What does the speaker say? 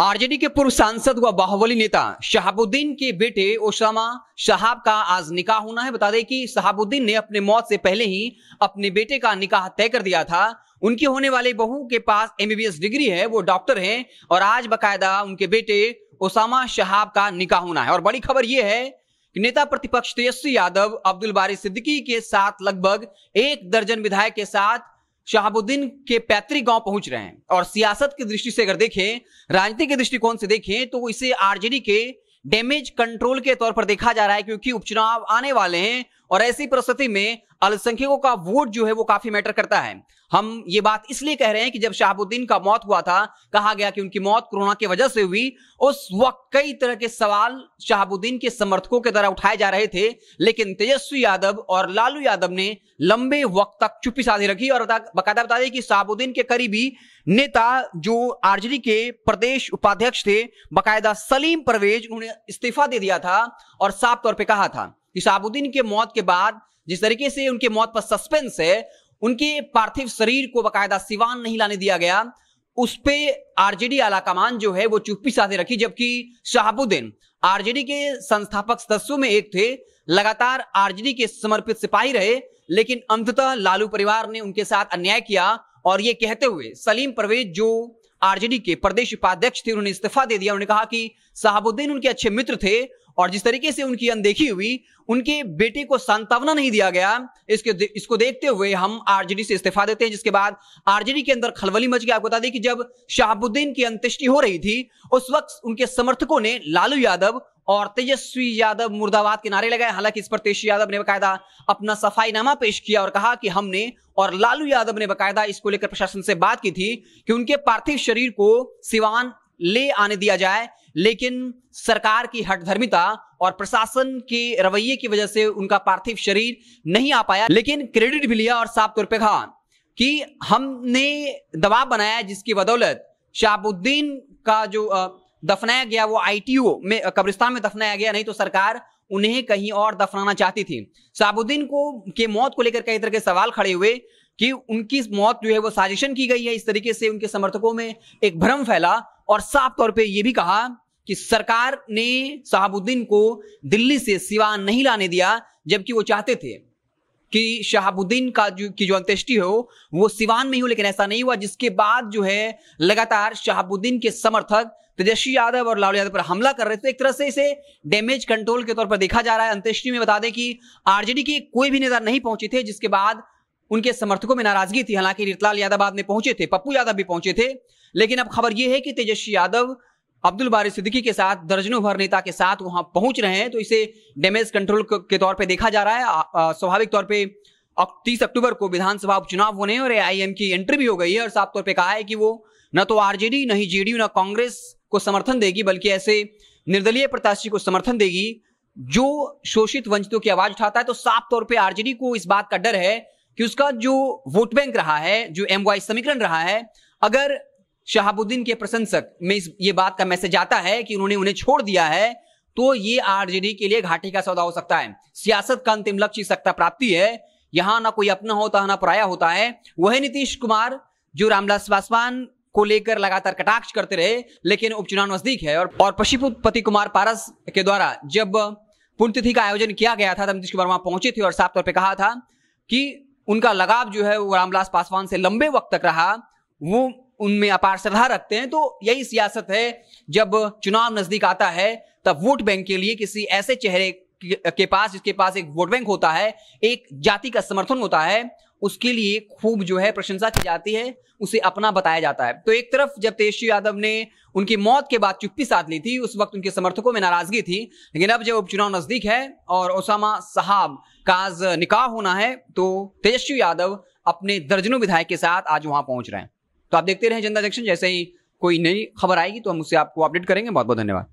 RJD के पूर्व सांसद व बाहुबली नेता शहाबुद्दीन के बेटे ओसामा शहाब का आज निकाह होना है बता दें कि शहाबुद्दीन ने अपने मौत से पहले ही अपने बेटे का निकाह तय कर दिया था उनकी होने वाले बहू के पास एमबीबीएस डिग्री है वो डॉक्टर हैं और आज बकायदा उनके बेटे ओसामा शहाब का निकाह होना है और बड़ी खबर यह है नेता प्रतिपक्ष तेजस्वी यादव अब्दुल बारी सिद्दीकी के साथ लगभग एक दर्जन विधायक के साथ शहाबुद्दीन के पैतृक गांव पहुंच रहे हैं और सियासत की दृष्टि से अगर देखें राजनीति के दृष्टिकोण से देखें तो इसे आरजेडी के डैमेज कंट्रोल के तौर पर देखा जा रहा है क्योंकि उपचुनाव आने वाले हैं और ऐसी परिस्थिति में अल्पसंख्यकों का वोट जो है वो काफी मैटर करता है हम ये बात इसलिए कह रहे हैं कि जब शाहबुद्दीन का मौत हुआ था कहा गया कि उनकी मौत कोरोना की वजह से हुई उस वक्त कई तरह के सवाल शहाबुद्दीन के समर्थकों के द्वारा उठाए जा रहे थे लेकिन तेजस्वी यादव और लालू यादव ने लंबे वक्त तक चुप्पी साधी रखी और बकायदा बता दें कि शाहबुद्दीन के करीबी नेता जो आरजेडी के प्रदेश उपाध्यक्ष थे बाकायदा सलीम परवेज उन्होंने इस्तीफा दे दिया था और साफ तौर पर कहा था इसाबुद्दीन के मौत के बाद जिस तरीके से उनके मौत पर सस्पेंस है उनके पार्थिव शरीर को बकायदा सिवान नहीं लाने दिया गया उस पर आरजेडी आलाकमान जो है वो चुप्पी साधे रखी जबकि शहाबुद्दीन आरजेडी के संस्थापक सदस्यों में एक थे लगातार आरजेडी के समर्पित सिपाही रहे लेकिन अंततः लालू परिवार ने उनके साथ अन्याय किया और ये कहते हुए सलीम परवेज जो आरजेडी के प्रदेश उपाध्यक्ष थे उन्होंने इस्तीफा दे दिया उन्होंने कहा कि शहाबुद्दीन उनके अच्छे मित्र थे और जिस तरीके से उनकी अनदेखी हुई उनके बेटे को सांत्वना नहीं दिया गया इसके इसको देखते हुए हम आरजेडी से इस्तीफा देते हैं जिसके बाद आरजेडी के अंदर खलबली मच गई आपको बता दें कि जब शहाबुद्दीन की अंत्येष्टि हो रही थी उस वक्त उनके समर्थकों ने लालू यादव और तेजस्वी यादव मुर्दाबाद के नारे लगाए हालांकि इस पर तेजस्वी यादव ने बकायदा अपना सफाईनामा पेश किया और कहा कि हमने और लालू यादव ने बकायदा इसको लेकर प्रशासन से बात की थी कि उनके पार्थिव शरीर को सिवान ले आने दिया जाए लेकिन सरकार की हठधर्मिता और प्रशासन के रवैये की वजह से उनका पार्थिव शरीर नहीं आ पाया लेकिन क्रेडिट भी लिया और साफ तौर पर कहा कि हमने दबाव बनाया जिसकी बदौलत शाहबुद्दीन का जो दफनाया गया वो आईटीओ में कब्रिस्तान में दफनाया गया नहीं तो सरकार उन्हें कहीं और दफनाना चाहती थी शाहबुद्दीन को के मौत को लेकर कई तरह के सवाल खड़े हुए कि उनकी मौत जो है वो साजिशन की गई है इस तरीके से उनके समर्थकों में एक भ्रम फैला और साफ तौर पे ये भी कहा कि सरकार ने शहाबुद्दीन को दिल्ली से सिवान नहीं लाने दिया जबकि वो चाहते थे कि शहाबुद्दीन का जो की जो अंत्येष्टि हो वो सिवान में ही हो लेकिन ऐसा नहीं हुआ जिसके बाद जो है लगातार शहाबुद्दीन के समर्थक तेजस्वी यादव और लालू यादव पर हमला कर रहे थे एक तरह से इसे डैमेज कंट्रोल के तौर पर देखा जा रहा है अंत्येष्टि में बता दें कि आरजेडी के कोई भी नेता नहीं पहुंचे थे जिसके बाद उनके समर्थकों में नाराजगी थी हालांकि रितलाल यादव बाद में पहुंचे थे पप्पू यादव भी पहुंचे थे लेकिन अब खबर यह है कि तेजस्वी यादव अब्दुल बारी सिद्दीकी के साथ दर्जनों भर नेता के साथ वहां पहुंच रहे हैं तो इसे डैमेज कंट्रोल के तौर पर देखा जा रहा है स्वाभाविक तौर पर तीस अक्टूबर को विधानसभा उपचुनाव होने और एआईएम की एंट्री भी हो गई है और साफ तौर पर कहा है कि वो न तो आरजेडी न ही जेडीयू न कांग्रेस को समर्थन देगी बल्कि ऐसे निर्दलीय प्रत्याशी को समर्थन देगी जो शोषित वंचितों की आवाज उठाता है तो साफ तौर पर आरजेडी को इस बात का डर है कि उसका जो वोट बैंक रहा है जो एम समीकरण रहा है अगर शहाबुद्दीन के प्रशंसक में इस ये बात का मैसेज आता है कि उन्होंने उन्हें छोड़ दिया है तो ये आरजेडी के लिए घाटे का सौदा हो सकता है सियासत का अंतिम लक्ष्य सत्ता प्राप्ति है यहाँ ना कोई अपना होता ना पराया होता है वह नीतीश कुमार जो रामविलास पासवान को लेकर लगातार कटाक्ष करते रहे लेकिन उपचुनाव नजदीक है और और पशुपति कुमार पारस के द्वारा जब पुण्यतिथि का आयोजन किया गया था तब नीतीश कुमार वहां पहुंचे थे और साफ तौर पर कहा था कि उनका लगाव जो है वो रामविलास पासवान से लंबे वक्त तक रहा वो उनमें अपार श्रद्धा रखते हैं तो यही सियासत है जब चुनाव नजदीक आता है तब वोट बैंक के लिए किसी ऐसे चेहरे के पास जिसके पास एक वोट बैंक होता है एक जाति का समर्थन होता है उसके लिए खूब जो है प्रशंसा की जाती है उसे अपना बताया जाता है तो एक तरफ जब तेजस्वी यादव ने उनकी मौत के बाद चुप्पी साध ली थी उस वक्त उनके समर्थकों में नाराजगी थी लेकिन अब जब उपचुनाव नजदीक है और ओसामा साहब का आज निकाह होना है तो तेजस्वी यादव अपने दर्जनों विधायक के साथ आज वहां पहुंच रहे हैं तो आप देखते रहें जनता जंक्शन जैसे ही कोई नई खबर आएगी तो हम उससे आपको अपडेट करेंगे बहुत बहुत धन्यवाद